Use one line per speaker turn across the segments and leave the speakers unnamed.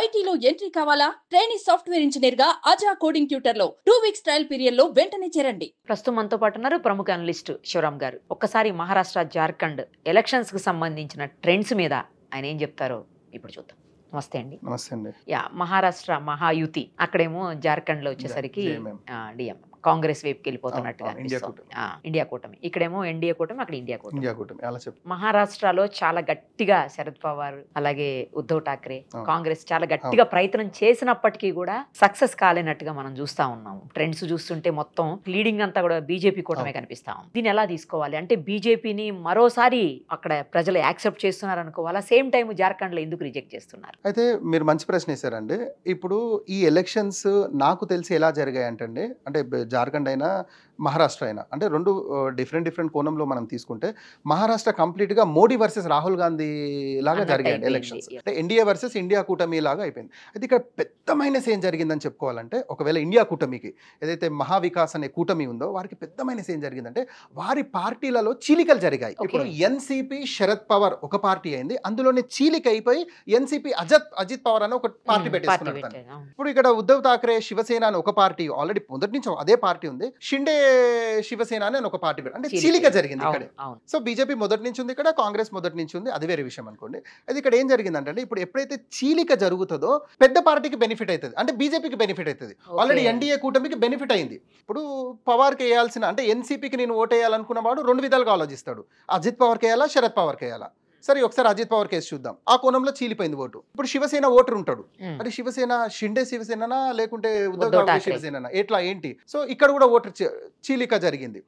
ఐటీలో ఎంట్రీ కావాలా training software engineer గా అజా కోడింగ్ ట్యూటర్ లో టూ వీక్స్ ట్రయల్ పీరియడ్ లో వెంటనే చేరండి ప్రస్తుతం మనతో పాటు ఉన్నారు ప్రముఖ అనలిస్ట్ శివరామ్ గారు ఒక్కసారి మహారాష్ట్ర జార్ఖండ్ ఎలక్షన్స్ కు సంబంధించిన ట్రెండ్స్ మీద ఆయన ఏం చెప్తారో ఇప్పుడు చూద్దాం నమస్తే అండి నమస్తే అండి యా మహారాష్ట్ర మహాయుతి అక్కడేమో జార్ఖండ్ లో వచ్చేసరికి డిఎం కాంగ్రెస్ వైపుకి వెళ్ళిపోతున్నట్టుగా ఇండియా కూటమి ఇక్కడేమో ఎన్డీఏ కూటమి అక్కడ ఇండియా కూటమి మహారాష్ట్రలో చాలా గట్టిగా శరద్ పవార్ అలాగే ఉద్ధవ్ ఠాక్రే కాంగ్రెస్ చాలా గట్టిగా ప్రయత్నం చేసినప్పటికీ కూడా సక్సెస్ కాలేనట్టుగా మనం చూస్తా ఉన్నాం ట్రెండ్స్ చూస్తుంటే మొత్తం లీడింగ్ అంతా కూడా బీజేపీ కూటమే కనిపిస్తా ఉంది దీన్ని ఎలా తీసుకోవాలి అంటే బీజేపీని మరోసారి అక్కడ ప్రజలు యాక్సెప్ట్ చేస్తున్నారు అనుకోవాలా సేమ్ టైం జార్ఖండ్ లో ఎందుకు రిజెక్ట్ చేస్తున్నారు
అయితే మీరు మంచి ప్రశ్న వేశారండి ఇప్పుడు ఈ ఎలక్షన్స్ నాకు తెలిసి ఎలా జరిగాయి అంటే అంటే జార్ఖండ్ అయినా మహారాష్ట్ర అయినా అంటే రెండు డిఫరెంట్ డిఫరెంట్ కోణంలో మనం తీసుకుంటే మహారాష్ట్ర కంప్లీట్గా మోడీ వర్సెస్ రాహుల్ గాంధీ లాగా జరిగాయండి ఎలక్షన్స్ అంటే ఇండియా వర్సెస్ ఇండియా కూటమి లాగా అయిపోయింది అయితే ఇక్కడ పెద్ద మైనస్ ఏం జరిగిందని చెప్పుకోవాలంటే ఒకవేళ ఇండియా కూటమికి ఏదైతే మహావికాస్ అనే కూటమి ఉందో వారికి పెద్ద మైనస్ ఏం జరిగిందంటే వారి పార్టీలలో చీలికలు జరిగాయి ఇప్పుడు ఎన్సీపీ శరద్ పవర్ ఒక పార్టీ అయింది అందులోనే చీలిక అయిపోయి ఎన్సీపీ అజత్ అజిత్ పవర్ అని ఒక పార్టీ పెట్టేసుకున్నారు ఇప్పుడు ఇక్కడ ఉద్ధవ్ ఠాక్రే శివసేన అని ఒక పార్టీ ఆల్రెడీ మొదటి నుంచి అదే పార్టీ ఉంది షిండే శివసేన అని ఒక పార్టీ అంటే చీలిక జరిగింది ఇక్కడ సో బీజేపీ మొదటి నుంచి ఉంది ఇక్కడ కాంగ్రెస్ మొదటి నుంచి ఉంది అది వేరే విషయం అనుకోండి అది ఇక్కడ ఏం జరిగిందంటే ఇప్పుడు ఎప్పుడైతే చీలిక జరుగుతుందో పెద్ద పార్టీకి బెనిఫిట్ అవుతుంది అంటే బీజేపీకి బెనిఫిట్ అవుతుంది ఆల్రెడీ ఎన్డీఏ కూటమికి బెనిఫిట్ అయింది ఇప్పుడు పవార్కి వేయాల్సిన అంటే ఎన్సీపీకి నేను ఓటేయాలనుకున్న వాడు రెండు విధాలుగా ఆలోచిస్తాడు అజిత్ పవర్ కేయాలా శరద్ పవర్ కేయాలా సరే ఒకసారి అజిత్ పవర్ కేసు చూద్దాం ఆ కోణంలో చీలిపోయింది ఓటు ఇప్పుడు శివసేన ఓటర్ ఉంటాడు అంటే శివసేన షిండే శివసేన లేకుంటే ఉద్దవ్ ఠాక్రే ఎట్లా ఏంటి సో ఇక్కడ కూడా ఓటర్ చీలిక జరిగింది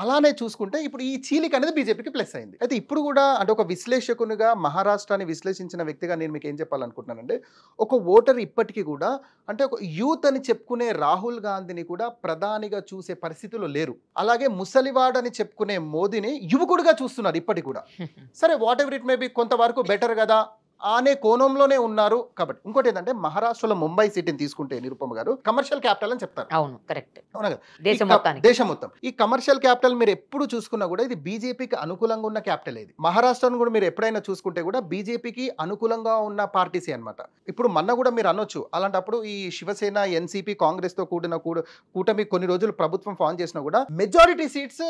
అలానే చూసుకుంటే ఇప్పుడు ఈ చీలిక అనేది బీజేపీకి ప్లస్ అయింది అయితే ఇప్పుడు కూడా అంటే ఒక విశ్లేషకునిగా మహారాష్ట్రాన్ని విశ్లేషించిన వ్యక్తిగా నేను మీకు ఏం చెప్పాలనుకుంటున్నానంటే ఒక ఓటర్ ఇప్పటికీ కూడా అంటే ఒక యూత్ అని చెప్పుకునే రాహుల్ గాంధీని కూడా ప్రధానిగా చూసే పరిస్థితులు లేరు అలాగే ముసలివాడని చెప్పుకునే మోదీని యువకుడిగా చూస్తున్నారు ఇప్పటికి కూడా సరే whatever it may be కొంతవరకు బెటర్ కదా అనే కోణంలోనే ఉన్నారు కాబట్టి ఇంకోటి ఏంటంటే మహారాష్ట్రలో ముంబై సిటీని తీసుకుంటే నిరుపమ గారు కమర్షియల్ క్యాపిటల్ అని చెప్తారు అవును కరెక్ట్ దేశం మొత్తం ఈ కమర్షియల్ క్యాపిటల్ మీరు ఎప్పుడు చూసుకున్నా కూడా ఇది బీజేపీకి అనుకూలంగా ఉన్న క్యాపిటల్ ఇది మహారాష్ట్రను కూడా మీరు ఎప్పుడైనా చూసుకుంటే కూడా బీజేపీకి అనుకూలంగా ఉన్న పార్టీసే అనమాట ఇప్పుడు మొన్న కూడా మీరు అనొచ్చు అలాంటప్పుడు ఈ శివసేన ఎన్సీపీ కాంగ్రెస్ తో కూడిన కూటమి కొన్ని రోజులు ప్రభుత్వం ఫామ్ చేసినా కూడా మెజారిటీ సీట్స్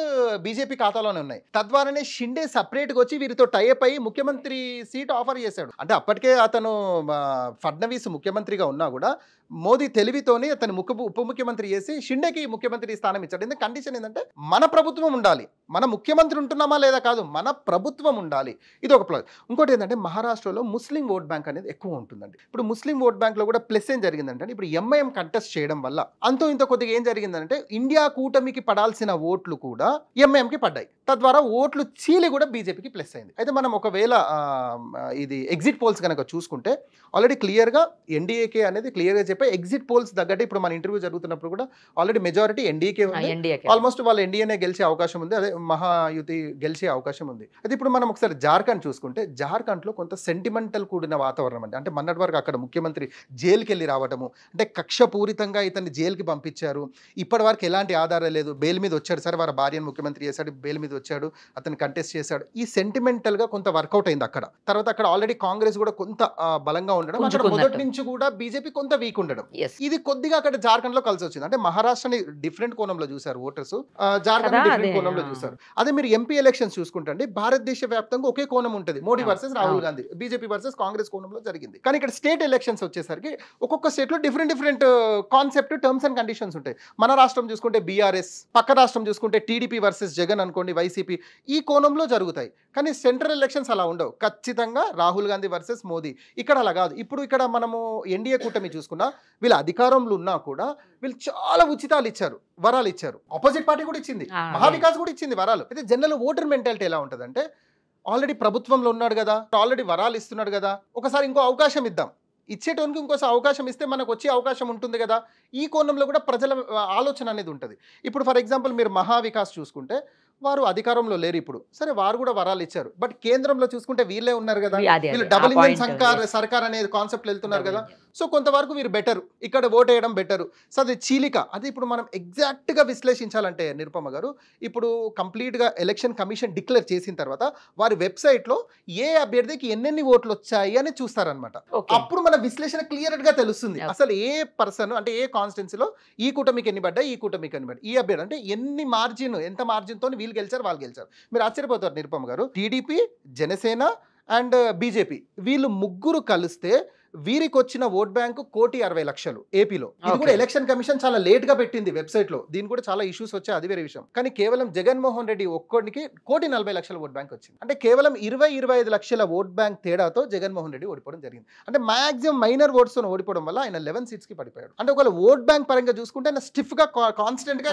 బీజేపీ ఖాతాలోనే ఉన్నాయి తద్వారానే షిండే సపరేట్ గా వచ్చి వీరితో టైప్ అయ్యి ముఖ్యమంత్రి సీట్ ఆఫర్ చేశాడు అంటే అప్పటికే అతను ఫడ్నవీస్ ముఖ్యమంత్రిగా ఉన్నా కూడా మోదీ తెలివితోనే అతని ముఖ్య ఉప ముఖ్యమంత్రి చేసి షిండేకి ముఖ్యమంత్రి స్థానం ఇచ్చాడు ఎందుకంటే కండిషన్ ఏంటంటే మన ప్రభుత్వం ఉండాలి మన ముఖ్యమంత్రి ఉంటున్నామా లేదా కాదు మన ప్రభుత్వం ఉండాలి ఇది ఒక ప్లస్ ఇంకోటి ఏంటంటే మహారాష్ట్రలో ముస్లిం ఓట్ బ్యాంక్ అనేది ఎక్కువ ఉంటుందండి ఇప్పుడు ముస్లిం ఓట్ బ్యాంక్లో కూడా ప్లస్ ఏం జరిగిందంటే ఇప్పుడు ఎంఐఎం కంటెస్ట్ చేయడం వల్ల అంతో ఇంత కొద్దిగా ఏం జరిగిందంటే ఇండియా కూటమికి పడాల్సిన ఓట్లు కూడా ఎంఐఎంకి పడ్డాయి తద్వారా ఓట్లు చీలి కూడా బీజేపీకి ప్లస్ అయింది అయితే మనం ఒకవేళ ఇది ఎగ్జిట్ పోల్స్ కనుక చూసుకుంటే ఆల్రెడీ క్లియర్గా ఎన్డీఏకే అనేది క్లియర్గా చెప్పే ఎగ్జిట్ పోల్స్ తగ్గట్టు ఇప్పుడు మన ఇంటర్వ్యూ జరుగుతున్నప్పుడు కూడా ఆల్రెడీ మెజారిటీ ఎన్డీఏకే ఆల్మోస్ట్ వాళ్ళు ఎన్డీఏనే గెలిచే అవకాశం ఉంది అదే మహాయుతి గెలిచే అవకాశం ఉంది అయితే ఇప్పుడు మనం ఒకసారి జార్ఖండ్ చూసుకుంటే జార్ఖండ్లో కొంత సెంటిమెంటల్ కూడిన వాతావరణం అండి అంటే మొన్నటి వరకు అక్కడ ముఖ్యమంత్రి జైలుకి వెళ్ళి రావడము అంటే కక్షపూరితంగా ఇతన్ని జైలుకి పంపించారు ఇప్పటి వరకు ఎలాంటి ఆధారాలు లేదు బెయిల్ మీద వచ్చాడు సార్ వారి భార్యను ముఖ్యమంత్రి చేశాడు బెయిల్ మీద వచ్చాడు అతను కంటెస్ట్ చేశాడు ఈ సెంటిమెంటల్గా కొంత వర్కౌట్ అయింది అక్కడ తర్వాత అక్కడ ఆల్రెడీ కాంగ్రెస్ కూడా కొంత బలంగా ఉండడం అక్కడ మొదటి నుంచి కూడా బీజేపీ కొంత వీక్ ఉండడం ఇది కొద్దిగా అక్కడ జార్ఖండ్లో కలిసి వచ్చింది అంటే మహారాష్ట్రని డిఫరెంట్ కోణంలో చూశారు ఓటర్స్ జార్ఖండ్ డిఫరెంట్ కోణంలో చూశారు చేస్తారు అదే మీరు ఎంపీ ఎలక్షన్స్ చూసుకుంటండి భారతదేశ వ్యాప్తంగా ఒకే కోణం ఉంటుంది Modi versus Rahul Gandhi BJP versus Congress కోణంలో జరిగింది కానీ ఇక్కడ స్టేట్ ఎలక్షన్స్ వచ్చేసరికి ఒక్కొక్క స్టేట్లో different different concept terms and conditions ఉంటాయి మన రాష్ట్రం చూసుకుంటే బీఆర్ఎస్ పక్క రాష్ట్రం చూసుకుంటే టీడీపీ వర్సెస్ జగన్ అనుకోండి వైసీపీ ఈ కోణంలో జరుగుతాయి కానీ సెంట్రల్ ఎలక్షన్స్ అలా ఉండవు ఖచ్చితంగా రాహుల్ గాంధీ వర్సెస్ మోదీ ఇక్కడ అలా కాదు ఇప్పుడు ఇక్కడ మనము ఎన్డీఏ కూటమి చూసుకున్నా వీళ్ళ అధికారంలో ఉన్నా కూడా వీళ్ళు చాలా ఉచితాలు ఇచ్చారు వరాలు ఇచ్చారు ఆపోజిట్ పార్టీ కూడా ఇచ్చింది మహావికాస్ కూడా ఇచ్చింది వరాలు అయితే జనరల్ ఓటర్ మెంటాలిటీ ఎలా ఉంటుందంటే ఆల్రెడీ ప్రభుత్వంలో ఉన్నాడు కదా ఆల్రెడీ వరాలు ఇస్తున్నాడు కదా ఒకసారి ఇంకో అవకాశం ఇద్దాం ఇచ్చేటోనికి ఇంకోసారి అవకాశం ఇస్తే మనకు వచ్చే అవకాశం ఉంటుంది కదా ఈ కోణంలో కూడా ప్రజల ఆలోచన అనేది ఉంటుంది ఇప్పుడు ఫర్ ఎగ్జాంపుల్ మీరు మహావికాస్ చూసుకుంటే వారు అధికారంలో లేరు ఇప్పుడు సరే వారు కూడా వరాలు ఇచ్చారు బట్ కేంద్రంలో చూసుకుంటే వీళ్ళే ఉన్నారు కదా వీళ్ళు డబుల్ ఇంజన్ సర్కార్ సర్కార్ అనేది కాన్సెప్ట్ వెళ్తున్నారు కదా సో కొంతవరకు మీరు బెటరు ఇక్కడ ఓట్ వేయడం బెటరు సో అది చీలిక అది ఇప్పుడు మనం ఎగ్జాక్ట్గా విశ్లేషించాలంటే నిరుపమ గారు ఇప్పుడు కంప్లీట్గా ఎలక్షన్ కమిషన్ డిక్లేర్ చేసిన తర్వాత వారి వెబ్సైట్లో ఏ అభ్యర్థికి ఎన్నెన్ని ఓట్లు వచ్చాయి అని చూస్తారనమాట అప్పుడు మన విశ్లేషణ క్లియర్గా తెలుస్తుంది అసలు ఏ పర్సన్ అంటే ఏ కాన్స్టిట్యున్సీలో ఈ కూటమికి ఎన్ని పడ్డాయి ఈ కూటమికి ఎన్ని పడ్డాయి ఈ అభ్యర్థి అంటే ఎన్ని మార్జిన్ ఎంత మార్జిన్తో వీళ్ళు గెలిచారు వాళ్ళు గెలిచారు మీరు ఆశ్చర్యపోతారు నిరుపమ గారు టీడీపీ జనసేన అండ్ బీజేపీ వీళ్ళు ముగ్గురు కలిస్తే వీరికి వచ్చిన ఓట్ బ్యాంకు కోటి అరవై లక్షలు ఏపీలో ఇది కూడా ఎలక్షన్ కమిషన్ చాలా లేట్ గా పెట్టింది వెబ్సైట్ లో దీని కూడా చాలా ఇష్యూస్ వచ్చే అది వేరే విషయం కానీ కేవలం జగన్మోహన్ రెడ్డి ఒక్కడికి కోటి నలభై లక్షల ఓట్ బ్యాంక్ వచ్చింది అంటే కేవలం ఇరవై ఇరవై ఐదు లక్షల ఓట్ బ్యాంక్ తేడాతో జగన్మోహన్ రెడ్డి ఓడిపోవడం జరిగింది అంటే మాక్సిమం మైనర్ ఓట్స్ ఓడిపోవడం వల్ల ఆయన లెవెన్ సీట్స్ కి పడిపోయాడు అంటే ఒకవేళ ఓట్ బ్యాంక్ పరంగా చూసుకుంటే ఆయన స్టిఫ్ గా కాన్స్టెంట్ గా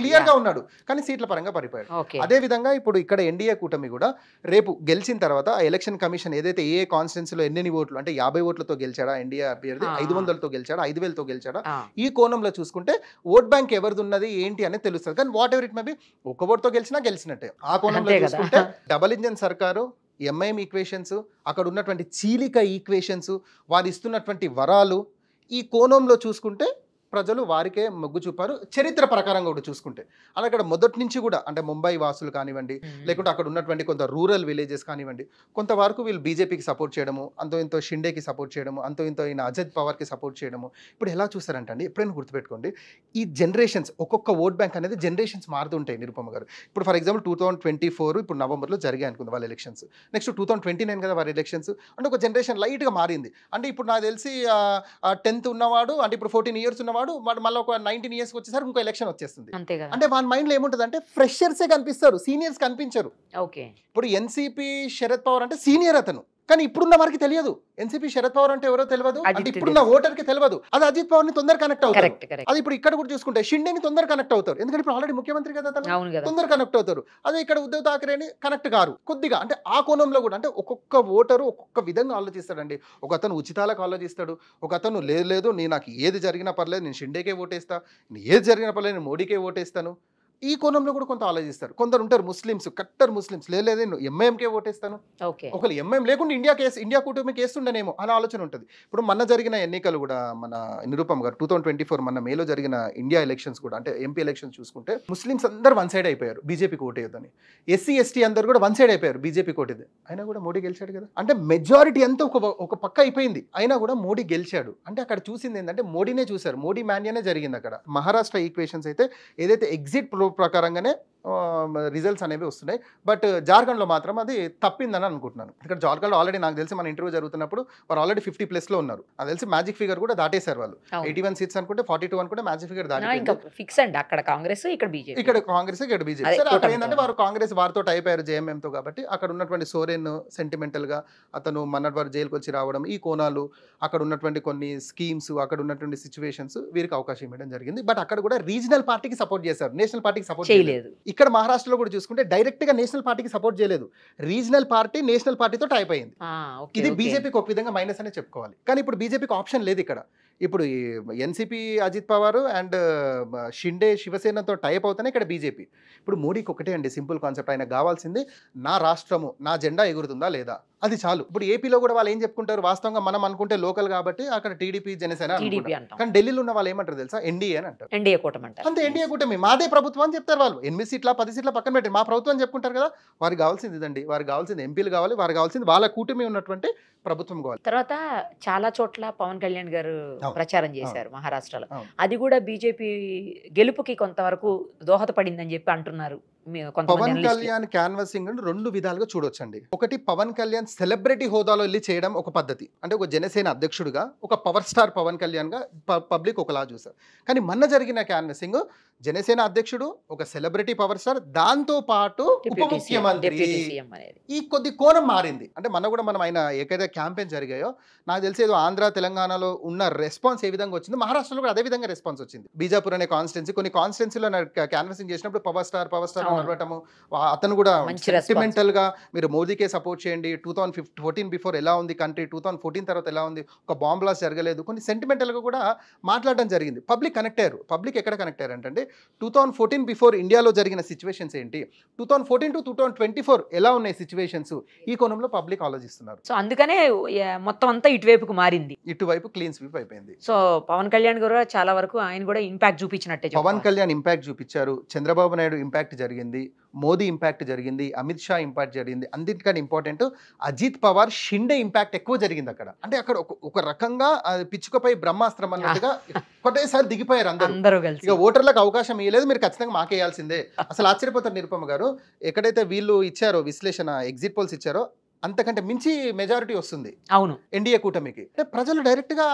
క్లియర్ గా ఉన్నాడు కానీ సీట్ల పరంగా పడిపోయాడు అదే విధంగా ఇప్పుడు ఇక్కడ ఎన్డీఏ కూటమి కూడా రేపు గెలిచిన తర్వాత ఎలక్షన్ కమిషన్ ఏదైతే ఏ కాన్స్టెన్సీలో ఎన్ని ఓట్లు అంటే యాభై ఓట్లు వందలతో గెలిచాడా ఎన్డీఏ అభ్యర్థి ఐదు వందలతో గెలిచాడా ఐదు వేలతో గెలిచాడా ఈ కోణంలో చూసుకుంటే ఓట్ బ్యాంక్ ఎవరిది ఉన్నది ఏంటి అనేది తెలుస్తుంది కానీ whatever it may be ఒక్క ఓట్తో గెలిచినా గెలిచినట్టే ఆ కోణంలో చూసుకుంటే డబల్ ఇంజన్ సర్కారు ఎంఐఎం ఈక్వేషన్స్ అక్కడ ఉన్నటువంటి చీలిక ఈక్వేషన్స్ వారు ఇస్తున్నటువంటి వరాలు ఈ కోణంలో చూసుకుంటే ప్రజలు వారికే మొగ్గు చూపారు చరిత్ర ప్రకారంగా కూడా చూసుకుంటే అలా అక్కడ మొదటి నుంచి కూడా అంటే ముంబై వాసులు కానివ్వండి లేకుంటే అక్కడ ఉన్నటువంటి కొంత రూరల్ విలేజెస్ కానివ్వండి కొంతవరకు వీళ్ళు బీజేపీకి సపోర్ట్ చేయడము అంతో ఇంతో షిండేకి సపోర్ట్ చేయడము అంతో ఇంతో ఈయన అజిత్ పవార్కి సపోర్ట్ చేయడము ఇప్పుడు ఎలా అండి ఎప్పుడైనా గుర్తుపెట్టుకోండి ఈ జనరేషన్స్ ఒక్కొక్క ఓట్ బ్యాంక్ అనేది జనరేషన్స్ మారుతుంటాయి నిరుపమ గారు ఇప్పుడు for example two thousand twenty four ఇప్పుడు నవంబర్లో జరిగాయి అనుకుంది వాళ్ళ elections next two thousand twenty nine కదా వారి ఎలక్షన్స్ అంటే ఒక జనరేషన్ లైట్గా మారింది అంటే ఇప్పుడు నాకు తెలిసి టెన్త్ ఉన్నవాడు అంటే ఇప్పుడు ఫోర్టీన్ ఇయర్స్ ఉన్నవాడు వాడు వాడు మళ్ళీ ఒక నైన్టీన్ ఇయర్స్కి వచ్చేసరికి ఇంకో ఎలక్షన్ వచ్చేస్తుంది అంటే మైండ్ లో ఏముంటుంది అంటే ఫ్రెషర్సే కనిపిస్తారు సీనియర్స్ కనిపించరు ఓకే ఇప్పుడు ఎన్సీపీ శరద్ పవార్ అంటే సీనియర్ అతను కానీ ఇప్పుడున్న వారికి తెలియదు ఎన్సీపీ శరద్ పవర్ అంటే ఎవరో తెలియదు అంటే ఇప్పుడున్న కి తెలియదు అది అజిత్ పవర్ ని తొందర కనెక్ట్ అవుతారు అది ఇప్పుడు ఇక్కడ కూడా చూసుకుంటే షిండేని తొందర కనెక్ట్ అవుతారు ఎందుకంటే ఇప్పుడు ఆల్రెడీ ముఖ్యమంత్రి కదా తొందర కనెక్ట్ అవుతారు అదే ఇక్కడ ఉద్దవ్ థాకరేని కనెక్ట్ కారు కొద్దిగా అంటే ఆ కోణంలో కూడా అంటే ఒక్కొక్క ఓటరు ఒక్కొక్క విధంగా ఆలోచిస్తాడండి ఒక అతను ఉచితాలకు ఆలోచిస్తాడు ఒక అతను లేదు లేదు నేను నాకు ఏది జరిగినా పర్లేదు నేను షిండేకే ఓటేస్తా నేను ఏది జరిగినా పర్లేదు నేను మోడీకే ఓటేస్తాను ఈ కోణంలో కూడా కొంత ఆలోచిస్తారు కొందరు ఉంటారు ముస్లిమ్స్ కట్టర్ ముస్లిమ్స్ లేదు నేను ఎంఐఎంకే ఓటేస్తాను ఒకవేళ ఎంఐఎం లేకుండా ఇండియా కేసు ఇండియా కూటమి కేస్తుండనేమో అనే ఆలోచన ఉంటుంది ఇప్పుడు మన జరిగిన ఎన్నికలు కూడా మన నిరూపమ్ గారు టూ థౌసండ్ ట్వంటీ ఫోర్ మన మేలో జరిగిన ఇండియా ఎలక్షన్స్ కూడా అంటే ఎంపీ ఎలక్షన్స్ చూసుకుంటే ముస్లిమ్స్ అందరు వన్ సైడ్ అయిపోయారు బీజేపీకి ఓటేయొద్దని ఎస్సీ ఎస్టీ అందరు కూడా వన్ సైడ్ అయిపోయారు బీజేపీ ఓటేది అయినా కూడా మోడీ గెలిచాడు కదా అంటే మెజారిటీ అంతా ఒక ఒక పక్క అయిపోయింది అయినా కూడా మోడీ గెలిచాడు అంటే అక్కడ చూసింది ఏంటంటే మోడీనే చూశారు మోడీ మ్యాన్యానే జరిగింది అక్కడ మహారాష్ట్ర ఈక్వేషన్స్ అయితే ఏదైతే ఎగ్జిట్ ప్రో ಪ್ರಕಾರಂಗನೇ రిజల్ట్స్ అనేవి వస్తున్నాయి బట్ uh, జార్ఖండ్లో మాత్రం అది తప్పిందని అనుకుంటున్నాను ఇక్కడ జార్ఖండ్లో ఆల్రెడీ నాకు తెలిసి మన ఇంటర్వ్యూ జరుగుతున్నప్పుడు వారు ఆల్రెడీ ఫిఫ్టీ ప్లస్లో ఉన్నారు అది తెలిసి మ్యాజిక్ ఫిగర్ కూడా దాటేశారు వాళ్ళు ఎయిటీ వన్ సీట్స్ అనుకుంటే ఫార్టీ టూ అనుకుంటే మ్యాజిక్ ఫిగర్ దాటి ఫిక్స్ అండి అక్కడ కాంగ్రెస్ ఇక్కడ బీజేపీ ఇక్కడ కాంగ్రెస్ ఇక్కడ బీజేపీ అక్కడ ఏంటంటే వారు కాంగ్రెస్ వారితో అయిపోయారు జేఎంఎంతో కాబట్టి అక్కడ ఉన్నటువంటి సోరెన్ సెంటిమెంటల్గా అతను మన్నటి జైలుకి వచ్చి రావడం ఈ కోణాలు అక్కడ ఉన్నటువంటి కొన్ని స్కీమ్స్ అక్కడ ఉన్నటువంటి సిచ్యువేషన్స్ వీరికి అవకాశం ఇవ్వడం జరిగింది బట్ అక్కడ కూడా రీజనల్ పార్టీకి సపోర్ట్ చేశారు నేషనల్ పార్టీకి సపోర్ట్ చేయలేదు ఇక్కడ మహారాష్ట్రలో కూడా చూసుకుంటే డైరెక్ట్ గా నేషనల్ పార్టీకి సపోర్ట్ చేయలేదు రీజనల్ పార్టీ నేషనల్ పార్టీతో టైప్ అయింది ఇది బీజేపీకి ఒక విధంగా మైనస్ అనే చెప్పుకోవాలి కానీ ఇప్పుడు బీజేపీకి ఆప్షన్ లేదు ఇక్కడ ఇప్పుడు ఎన్సీపీ అజిత్ పవార్ అండ్ షిండే శివసేనతో టైప్ అవుతానే ఇక్కడ బీజేపీ ఇప్పుడు మోడీకి ఒకటే అండి సింపుల్ కాన్సెప్ట్ ఆయన కావాల్సింది నా రాష్ట్రము నా జెండా ఎగురుతుందా లేదా అది చాలు ఇప్పుడు ఏపీలో కూడా వాళ్ళు ఏం చెప్పుకుంటారు వాస్తవంగా మనం అనుకుంటే లోకల్ కాబట్టి అక్కడ టీడీపీ జనసేన కానీ ఢిల్లీలో ఉన్న వాళ్ళు ఏమంటారు తెలుసా ఎన్డీఏ అని అంటారు ఎన్డీఏ కూటమి అంతే ఎన్డీఏ కూటమి మాదే ప్రభుత్వం అని చెప్తారు వాళ్ళు ఎనిమిది సీట్ల పది సీట్ల పక్కన పెట్టి మా ప్రభుత్వం చెప్పుకుంటారు కదా వారికి కావాల్సింది ఇదండి వారికి కావాల్సింది ఎంపీలు కావాలి వారికి కావాల్సింది వాళ్ళ కూటమి ఉన్నటువంటి ప్రభుత్వం కావాలి
తర్వాత చాలా చోట్ల పవన్ కళ్యాణ్ గారు ప్రచారం చేశారు మహారాష్ట్రలో అది కూడా బీజేపీ గెలుపుకి కొంతవరకు దోహదపడిందని చెప్పి అంటున్నారు పవన్ కళ్యాణ్
క్యాన్వసింగ్ రెండు విధాలుగా చూడొచ్చండి ఒకటి పవన్ కళ్యాణ్ సెలబ్రిటీ హోదాలో వెళ్ళి చేయడం ఒక పద్ధతి అంటే ఒక జనసేన అధ్యక్షుడిగా ఒక పవర్ స్టార్ పవన్ కళ్యాణ్ గా పబ్లిక్ ఒకలా చూసారు కానీ మొన్న జరిగిన క్యాన్వసింగ్ జనసేన అధ్యక్షుడు ఒక సెలబ్రిటీ పవర్ స్టార్ దాంతో పాటు ఉప ముఖ్యమంత్రి ఈ కొద్ది కోణం మారింది అంటే మన కూడా మనం ఆయన ఏకైతే క్యాంపెయిన్ జరిగాయో నాకు తెలిసి ఏదో ఆంధ్ర తెలంగాణలో ఉన్న రెస్పాన్స్ ఏ విధంగా వచ్చింది మహారాష్ట్రలో కూడా అదే విధంగా రెస్పాన్స్ వచ్చింది బీజాపూర్ అనే కాన్స్టిట్యున్సీ కొన్ని కాన్స్టిట్యున్సీలో క్యాన్వసింగ్ చేసినప్పుడు పవర్ స్టార్ పవర్ స్టార్ కలవటము అతను కూడా గా మీరు మోదీకే సపోర్ట్ చేయండి two thousand fifty fourteen before ఎలా ఉంది కంట్రీ టూ ఫోర్టీన్ తర్వాత ఎలా ఉంది ఒక బాంబ్ లాస్ జరగలేదు కొన్ని గా కూడా మాట్లాడడం జరిగింది పబ్లిక్ కనెక్ట్ అయ్యారు పబ్లిక్ ఎక్కడ కనెక్ట్ అయ్యారు అంటే టూ ఫోర్టీన్ బిఫోర్ ఇండియాలో జరిగిన సిచ్యువేషన్స్ ఏంటి two fourteen to two twenty four ఎలా ఉన్నాయి సిచ్యువేషన్స్ ఈ కోణంలో పబ్లిక్ ఆలోచిస్తున్నారు
సో అందుకనే మొత్తం అంతా ఇటువైపుకు మారింది ఇటువైపు క్లీన్ స్వీప్ అయిపోయింది సో పవన్ కళ్యాణ్ గారు చాలా వరకు ఆయన కూడా ఇంపాక్ట్ చూపించినట్టే పవన్ కళ్యాణ్
ఇంపాక్ట్ చూపించారు చంద్రబాబు నాయుడు ఇంపాక్ట్ జరిగింది జరిగింది మోదీ ఇంపాక్ట్ జరిగింది అమిత్ షా ఇంపాక్ట్ జరిగింది అందుకని ఇంపార్టెంట్ అజిత్ పవార్ షిండే ఇంపాక్ట్ ఎక్కువ జరిగింది అక్కడ అంటే అక్కడ ఒక రకంగా పిచ్చుకపై బ్రహ్మాస్త్రం అన్నట్టుగా ఒకటేసారి దిగిపోయారు అందరూ ఇక ఓటర్లకు అవకాశం ఇవ్వలేదు మీరు ఖచ్చితంగా మాకేయాల్సిందే అసలు ఆశ్చర్యపోతారు నిరుపమ గారు ఎక్కడైతే వీళ్ళు ఇచ్చారో విశ్లేషణ ఎగ్జిట్ పోల్స్ ఇచ్చారో అంతకంటే మించి మెజారిటీ వస్తుంది అవును ఎన్డీఏ కూటమికి అంటే ప్రజలు డైరెక్ట్గా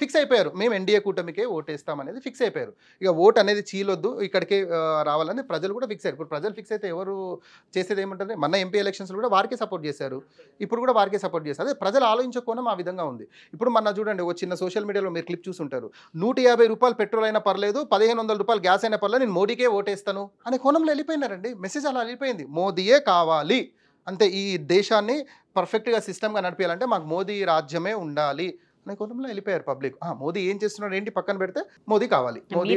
ఫిక్స్ అయిపోయారు మేము ఎన్డీఏ కూటమికే ఓటేస్తాం అనేది ఫిక్స్ అయిపోయారు ఇక ఓట్ అనేది చీలొద్దు ఇక్కడికే రావాలని ప్రజలు కూడా ఫిక్స్ అయ్యారు ఇప్పుడు ప్రజలు ఫిక్స్ అయితే ఎవరు చేసేది ఏమంటుంది మన ఎంపీ ఎలక్షన్స్ కూడా వారికే సపోర్ట్ చేశారు ఇప్పుడు కూడా వారికే సపోర్ట్ చేశారు అదే ప్రజలు ఆలోచించకుండా ఆ విధంగా ఉంది ఇప్పుడు మన చూడండి ఒక చిన్న సోషల్ మీడియాలో మీరు క్లిప్ చూసుంటారు నూట యాభై రూపాయలు పెట్రోల్ అయినా పర్లేదు పదిహేను వందల రూపాయలు గ్యాస్ అయినా పర్లేదు నేను మోడీకే ఓటేస్తాను అనే కోణంలో వెళ్ళిపోయినారండి మెసేజ్ అలా వెళ్ళిపోయింది మోదీయే కావాలి అంటే ఈ దేశాన్ని పర్ఫెక్ట్గా సిస్టమ్గా నడిపేయాలంటే మాకు మోదీ రాజ్యమే ఉండాలి అనే కోణంలో వెళ్ళిపోయారు పబ్లిక్ మోదీ ఏం చేస్తున్నాడు ఏంటి పక్కన పెడితే మోదీ కావాలి మోదీ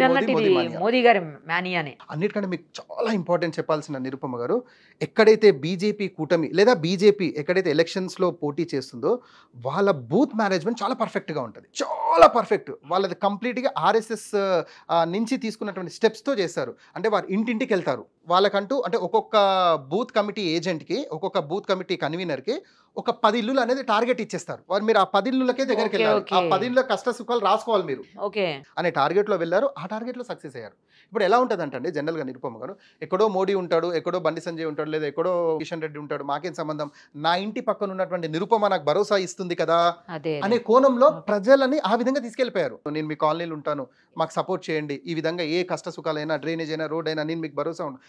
అన్నిటికంటే మీకు చాలా ఇంపార్టెంట్ చెప్పాల్సిన నిరుపమ గారు ఎక్కడైతే బీజేపీ కూటమి లేదా బీజేపీ ఎక్కడైతే ఎలక్షన్స్లో పోటీ చేస్తుందో వాళ్ళ బూత్ మేనేజ్మెంట్ చాలా పర్ఫెక్ట్గా ఉంటుంది చాలా పర్ఫెక్ట్ వాళ్ళది కంప్లీట్గా ఆర్ఎస్ఎస్ నుంచి తీసుకున్నటువంటి స్టెప్స్తో చేస్తారు అంటే వారు ఇంటింటికి వెళ్తారు వాళ్ళకంటూ అంటే ఒక్కొక్క బూత్ కమిటీ ఏజెంట్కి ఒక్కొక్క బూత్ కమిటీ కన్వీనర్కి ఒక పది ఇల్లులు అనేది టార్గెట్ ఇచ్చేస్తారు వారు మీరు ఆ పది ఇల్లులకే దగ్గరికి వెళ్ళారు ఆ పది ఇళ్ళ కష్ట సుఖాలు రాసుకోవాలి మీరు ఓకే అనే టార్గెట్లో వెళ్ళారు ఆ టార్గెట్లో సక్సెస్ అయ్యారు ఇప్పుడు ఎలా ఉంటుంది అంటే జనరల్గా నిరుపమ గారు ఎక్కడో మోడీ ఉంటాడు ఎక్కడో బండి సంజయ్ ఉంటాడు లేదా ఎక్కడో కిషన్ రెడ్డి ఉంటాడు మాకేం సంబంధం నా ఇంటి పక్కన ఉన్నటువంటి నిరుపమ నాకు భరోసా ఇస్తుంది కదా అనే కోణంలో ప్రజలని ఆ విధంగా తీసుకెళ్లిపోయారు నేను మీ కాలనీలు ఉంటాను మాకు సపోర్ట్ చేయండి ఈ విధంగా ఏ కష్ట సుఖాలైనా డ్రైనేజ్ అయినా రోడ్ అయినా నేను మీకు భరోసా ఉంటాను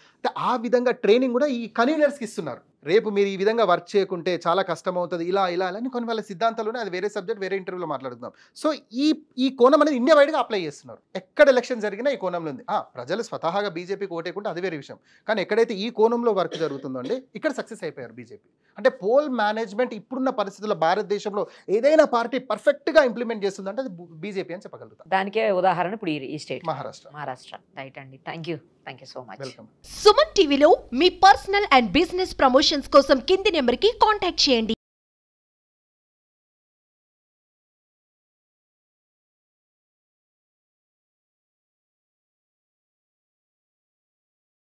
ఆ విధంగా ట్రైనింగ్ కూడా ఈ కన్వీనర్స్కి ఇస్తున్నారు రేపు మీరు ఈ విధంగా వర్క్ చేయకుంటే చాలా కష్టం అవుతుంది ఇలా ఇలా అని కొన్ని వాళ్ళ సిద్ధాంతాలు అది వేరే సబ్జెక్ట్ వేరే ఇంటర్వ్యూలో మాట్లాడుకుందాం సో ఈ ఈ కోణం అనేది ఇండియా వైడ్గా అప్లై చేస్తున్నారు ఎక్కడ ఎలక్షన్ జరిగినా ఈ కోణంలో ఉంది ప్రజలు స్వతహాగా బీజేపీకి ఓటేయకుంటే అది వేరే విషయం కానీ ఎక్కడైతే ఈ కోణంలో వర్క్ జరుగుతుందో అండి ఇక్కడ సక్సెస్ అయిపోయారు బీజేపీ అంటే పోల్ మేనేజ్మెంట్ ఇప్పుడున్న పరిస్థితుల్లో భారతదేశంలో ఏదైనా పార్టీ పర్ఫెక్ట్గా ఇంప్లిమెంట్ చేస్తుందంటే అది బీజేపీ అని చెప్పగలుగుతాం
దానికే ఉదాహరణ ఇప్పుడు ఈ స్టేట్ మహారాష్ట్ర మహారాష్ట్ర రైట్ అండి thank you thank you so much welcome Suman టీవీలో మీ personal and business promotion suggestions కోసం కింది నెంబర్కి కాంటాక్ట్ చేయండి